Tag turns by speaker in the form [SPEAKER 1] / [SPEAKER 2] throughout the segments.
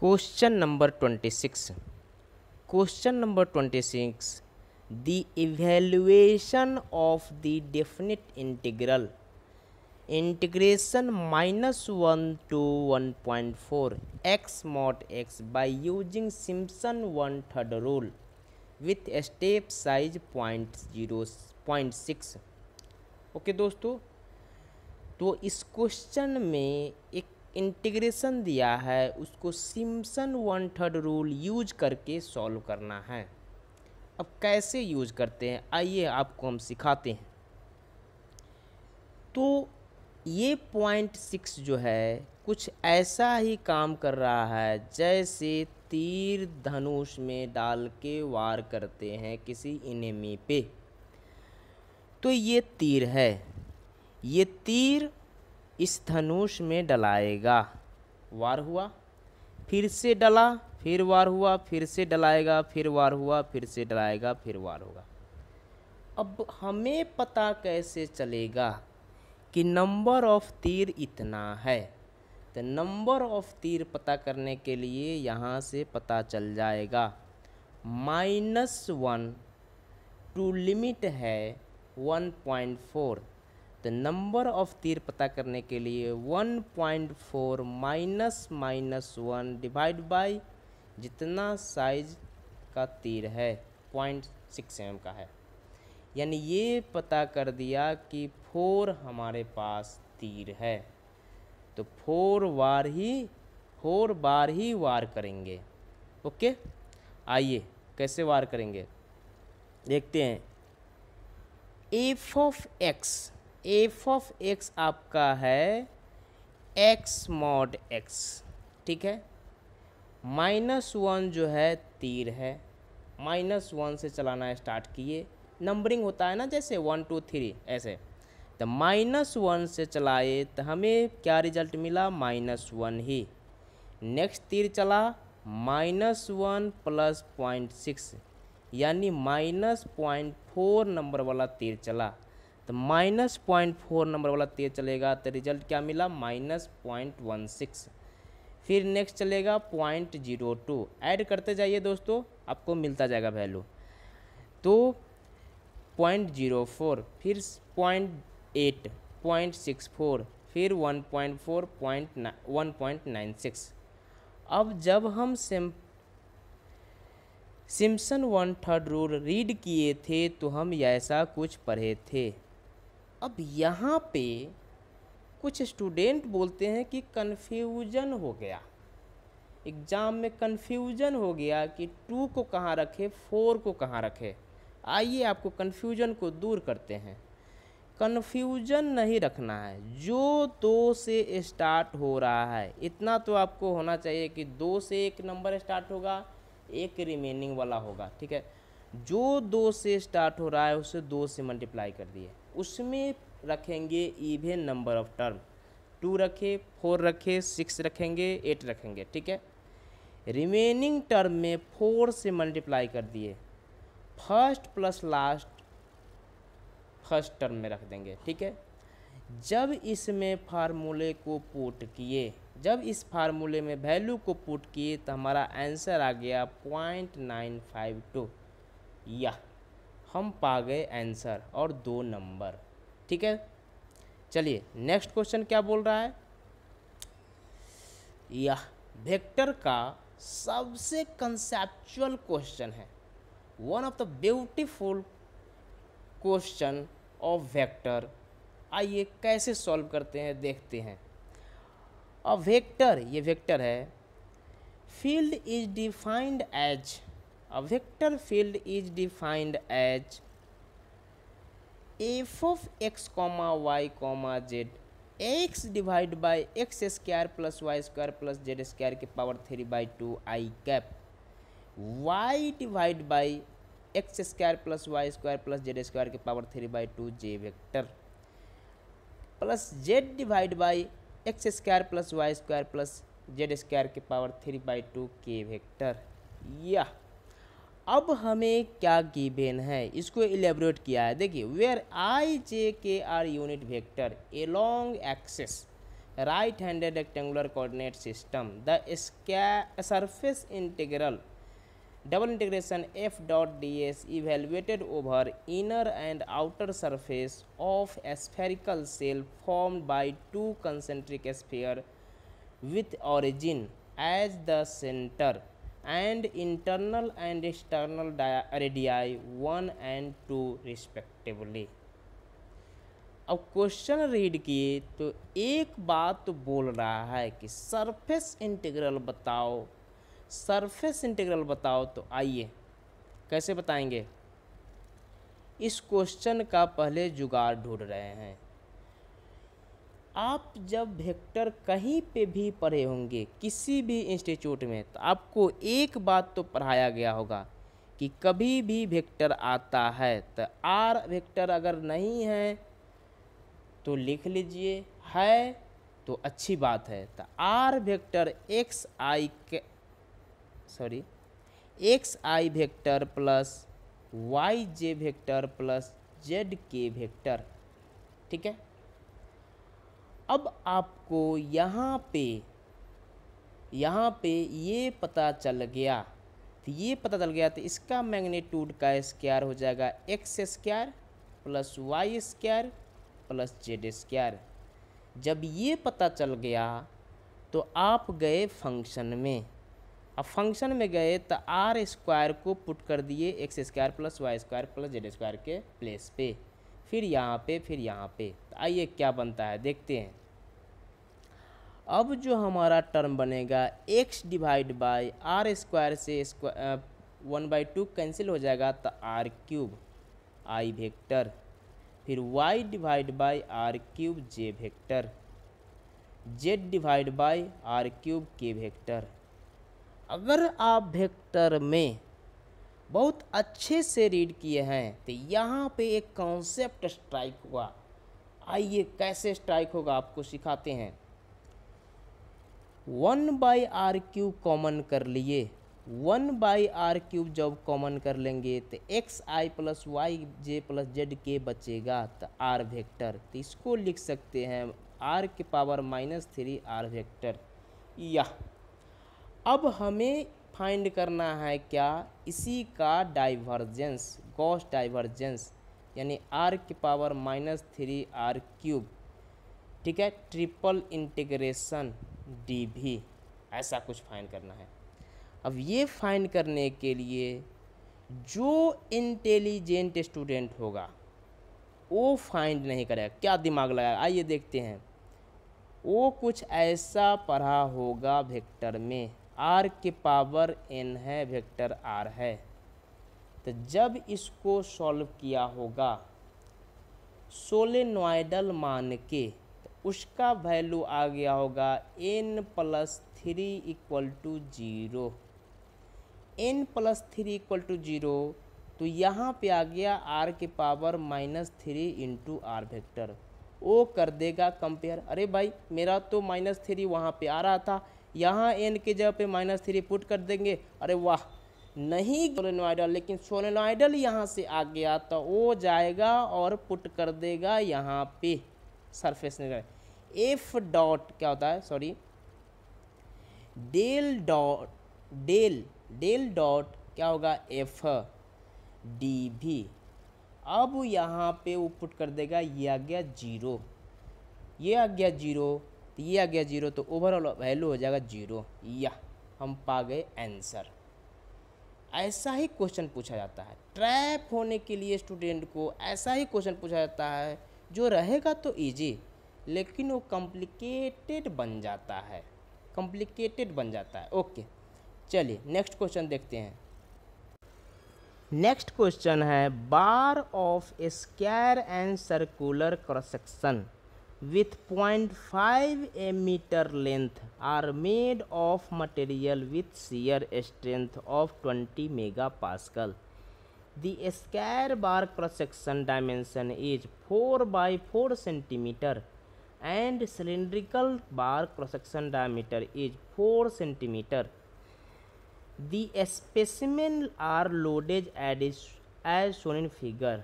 [SPEAKER 1] question number twenty six question number twenty six the evaluation of the definite integral integration minus one to one point four x mod x by using Simpson one third rule with step size point zero point six okay दोस्तों तो इस question में एक integration दिया है उसको Simpson one third rule use करके solve करना है अब कैसे यूज करते हैं आइए आपको हम सिखाते हैं तो ये पॉइंट सिक्स जो है कुछ ऐसा ही काम कर रहा है जैसे तीर धनुष में डाल के वार करते हैं किसी इनेमी पे तो ये तीर है ये तीर इस धनुष में डलाएगा वार हुआ फिर से डला फिर वार हुआ फिर से डलाएगा फिर वार हुआ फिर से डलाएगा फिर वार होगा अब हमें पता कैसे चलेगा कि नंबर ऑफ तीर इतना है तो नंबर ऑफ तीर पता करने के लिए यहाँ से पता चल जाएगा माइनस वन टू लिमिट है वन पॉइंट फोर तो नंबर ऑफ तीर पता करने के लिए 1.4 minus minus one divide by जितना साइज का तीर है पॉइंट सिक्स एम का है यानी ये पता कर दिया कि फोर हमारे पास तीर है तो फोर वार ही फोर बार ही वार करेंगे ओके आइए कैसे वार करेंगे देखते हैं f of x f of x आपका है एक्स मॉड एक्स ठीक है माइनस वन जो है तीर है माइनस वन से चलाना स्टार्ट किए नंबरिंग होता है ना जैसे वन टू थ्री ऐसे तो माइनस वन से चलाए तो हमें क्या रिजल्ट मिला माइनस वन ही नेक्स्ट तीर चला minus one plus point six यानी माइनस पॉइंट फोर नंबर वाला तीर चला तो माइनस पॉइंट फोर नंबर वाला तेज चलेगा तो रिजल्ट क्या मिला माइनस पॉइंट वन सिक्स फिर नेक्स्ट चलेगा पॉइंट जीरो टू ऐड करते जाइए दोस्तों आपको मिलता जाएगा वैल्यू तो पॉइंट जीरो फोर फिर point eight point six four फिर one point four point one point nine six अब जब हम sim Simpson one third rule read किए थे तो हम ऐसा कुछ पढ़े थे अब यहाँ पे कुछ स्टूडेंट बोलते हैं कि कन्फ्यूजन हो गया एग्ज़ाम में कन्फ्यूजन हो गया कि टू को कहाँ रखे फोर को कहाँ रखे आइए आपको कन्फ्यूजन को दूर करते हैं कन्फ्यूजन नहीं रखना है जो दो से स्टार्ट हो रहा है इतना तो आपको होना चाहिए कि दो से एक नंबर स्टार्ट होगा एक रिमेनिंग वाला होगा ठीक है जो दो से स्टार्ट हो रहा है उसे दो से मल्टीप्लाई कर दिए उसमें रखेंगे even number of term two रखे फोर रखे सिक्स रखेंगे एट रखेंगे ठीक है रिमेनिंग टर्म में फोर से मल्टीप्लाई कर दिए first plus last first term में रख देंगे ठीक है जब इसमें फार्मूले को पुट किए जब इस फार्मूले में वैल्यू को पुट किए तो हमारा आंसर आ गया पॉइंट नाइन फाइव टू या हम पा गए आंसर और दो नंबर ठीक है चलिए नेक्स्ट क्वेश्चन क्या बोल रहा है यह वेक्टर का सबसे कंसेप्चुअल क्वेश्चन है one of the beautiful question of vector आइए कैसे सॉल्व करते हैं देखते हैं अ वेक्टर ये वेक्टर है field is defined as A vector field is defined as f of x comma y comma z x divide by x square plus y square plus z square के power three by two i cap y divide by x square plus y square plus z square के power three by two j vector plus z divide by x square plus y square plus z square के power three by two k vector यह अब हमें क्या given है इसको elaborate किया है देखिए where i j k are unit vector along axes right handed rectangular coordinate system the sca surface integral double integration f dot d s evaluated over inner and outer surface of spherical shell form by two concentric sphere with origin as the center and internal and external radii one and two respectively अब question read किए तो एक बात तो बोल रहा है कि सरफेस इंटीग्रल बताओ सरफेस इंटीग्रल बताओ तो आइए कैसे बताएंगे इस क्वेश्चन का पहले जुगाड़ ढूंढ रहे हैं आप जब वेक्टर कहीं पे भी पढ़े होंगे किसी भी इंस्टीट्यूट में तो आपको एक बात तो पढ़ाया गया होगा कि कभी भी वेक्टर आता है तो आर वेक्टर अगर नहीं है तो लिख लीजिए है तो अच्छी बात है तो are vector x i k sorry x i vector plus y j vector plus z k vector ठीक है अब आपको यहाँ पे यहाँ पे ये पता चल गया तो ये पता चल गया तो इसका मैग्नीट्यूड का स्क्वायर हो जाएगा x square plus y square plus z square जब ये पता चल गया तो आप गए फंक्शन में अब फंक्शन में गए तो आर स्क्वायर को पुट कर दिए x square plus y square plus z square के प्लेस पे फिर यहाँ पे फिर यहाँ पे तो आइए क्या बनता है देखते हैं अब जो हमारा टर्म बनेगा x divide by r square से square one by two cancel हो जाएगा तो आर क्यूब आई वेक्टर फिर y divide by r cube j vector z divide by r cube k vector अगर आप वेक्टर में बहुत अच्छे से रीड किए हैं तो यहाँ पे एक कॉन्सेप्ट स्ट्राइक हुआ आइए कैसे स्ट्राइक होगा आपको सिखाते हैं one by r cube common कर लिए वन बाई आर क्यूब जब कॉमन कर लेंगे तो x i plus y j plus z k बचेगा तो आर वेक्टर तो इसको लिख सकते हैं आर के power minus three r vector या अब हमें फाइंड करना है क्या इसी का डाइवर्जेंस गॉस डाइवर्जेंस यानी आर के power minus three r cube ठीक है ट्रिपल इंटीग्रेशन डी भी ऐसा कुछ फाइन करना है अब ये फाइन करने के लिए जो इंटेलिजेंट स्टूडेंट होगा वो फाइंड नहीं करेगा क्या दिमाग लगाएगा आइए देखते हैं वो कुछ ऐसा पढ़ा होगा वेक्टर में आर के पावर एन है वेक्टर आर है तो जब इसको सॉल्व किया होगा सोलेनोइडल मान के उसका वैल्यू आ गया होगा n plus three equal to zero n plus three equal to zero तो यहाँ पे आ गया आर के power minus three into r vector वो कर देगा कंपेयर अरे भाई मेरा तो माइनस थ्री वहाँ पर आ रहा था यहाँ एन के जगह पे माइनस थ्री पुट कर देंगे अरे वाह नहीं सोलेनोइडल लेकिन सोलेनोइडल यहाँ से आ गया तो वो जाएगा और पुट कर देगा यहाँ पे सरफेस निगल एफ डॉट क्या होता है sorry del dot del del dot क्या होगा एफ डी भी अब यहाँ पे वो पुट कर देगा ये आ गया जीरो ये आ गया जीरो तो ये आ गया जीरो तो ओवरऑल वैल्यू हो जाएगा जीरो या हम पा गए आंसर ऐसा ही क्वेश्चन पूछा जाता है ट्रैप होने के लिए स्टूडेंट को ऐसा ही क्वेश्चन पूछा जाता है जो रहेगा तो ईजी लेकिन वो कॉम्प्लिकेटेड बन जाता है कॉम्प्लिकेटेड बन जाता है ओके चलिए नेक्स्ट क्वेश्चन देखते हैं नेक्स्ट क्वेश्चन है bar of square and circular cross section five a meter length are made of material with shear strength of twenty mega pascal the square bar cross section dimension is 4 by 4 centimeter and cylindrical bar cross section diameter is 4 centimeter the specimen are loaded at is as shown in figure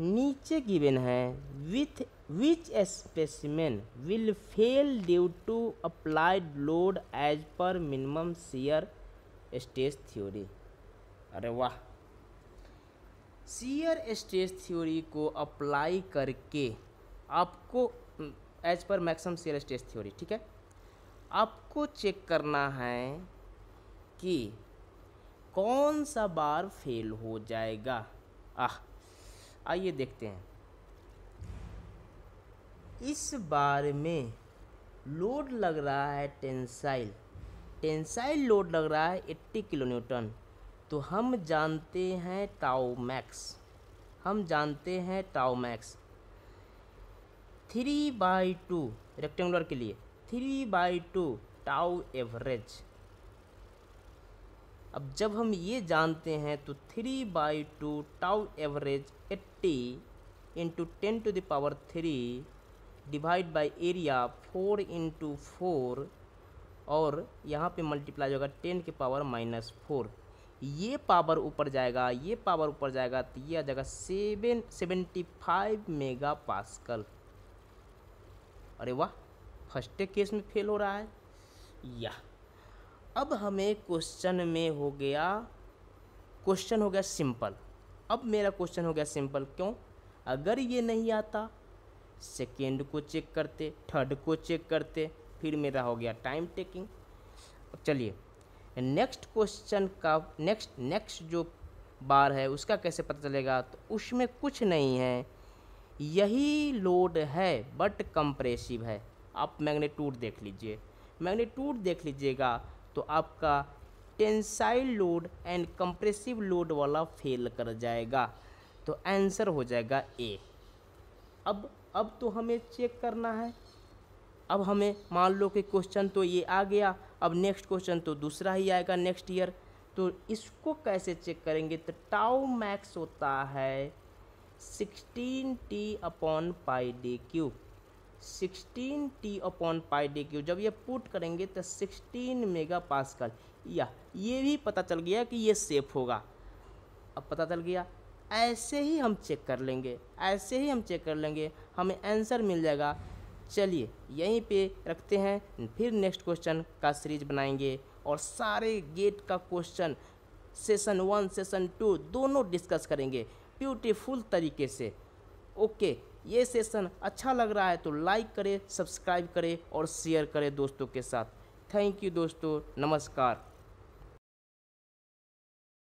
[SPEAKER 1] नीचे given है with which specimen will fail due to applied load as per minimum shear stage theory अरे वाह shear stress theory को apply करके आपको as per maximum shear stress theory ठीक है आपको चेक करना है कि कौन सा बार फेल हो जाएगा आह आइए देखते हैं इस बार में लोड लग रहा है टेंसाइल टेंसाइल लोड लग रहा है एट्टी किलो न्यूटन तो हम जानते हैं टाओ मैक्स हम जानते हैं tau max three by two rectangular के लिए three by two tau average अब जब हम ये जानते हैं तो three by two tau average eighty into ten to the power three divide by area four into four और यहाँ पे मल्टीप्लाई होगा टेन के पावर माइनस फोर ये पावर ऊपर जाएगा ये पावर ऊपर जाएगा तो ये आ जाएगा seven seventy five mega pascal अरे वाह फर्स्ट केस में फेल हो रहा है या अब हमें क्वेश्चन में हो गया क्वेश्चन हो गया सिंपल अब मेरा क्वेश्चन हो गया सिंपल क्यों अगर ये नहीं आता सेकेंड को चेक करते थर्ड को चेक करते फिर मेरा हो गया टाइम टेकिंग चलिए नेक्स्ट क्वेश्चन का नेक्स्ट नेक्स्ट जो बार है उसका कैसे पता चलेगा तो उसमें कुछ नहीं है यही लोड है बट कंप्रेसिव है आप मैग्नीट्यूड देख लीजिए मैग्नीट्यूड देख लीजिएगा तो आपका tensile load and compressive load वाला फेल कर जाएगा तो आंसर हो जाएगा ए अब अब तो हमें चेक करना है अब हमें मान लो कि क्वेश्चन तो ये आ गया अब नेक्स्ट क्वेश्चन तो दूसरा ही आएगा नेक्स्ट ईयर तो इसको कैसे चेक करेंगे तो टाउ मैक्स होता है sixteen T upon pi d cube sixteen T upon pi d cube जब ये पुट करेंगे तो सिक्सटीन मेगा पास्कल या ये भी पता चल गया कि ये सेफ होगा अब पता चल गया ऐसे ही हम चेक कर लेंगे ऐसे ही हम चेक कर लेंगे हमें आंसर मिल जाएगा चलिए यहीं पे रखते हैं फिर नेक्स्ट क्वेश्चन का सीरीज बनाएंगे और सारे गेट का question session one session two दोनों डिस्कस करेंगे ब्यूटीफुल तरीके से ओके ये सेशन अच्छा लग रहा है तो लाइक करें सब्सक्राइब करें और शेयर करें दोस्तों के साथ थैंक यू दोस्तों नमस्कार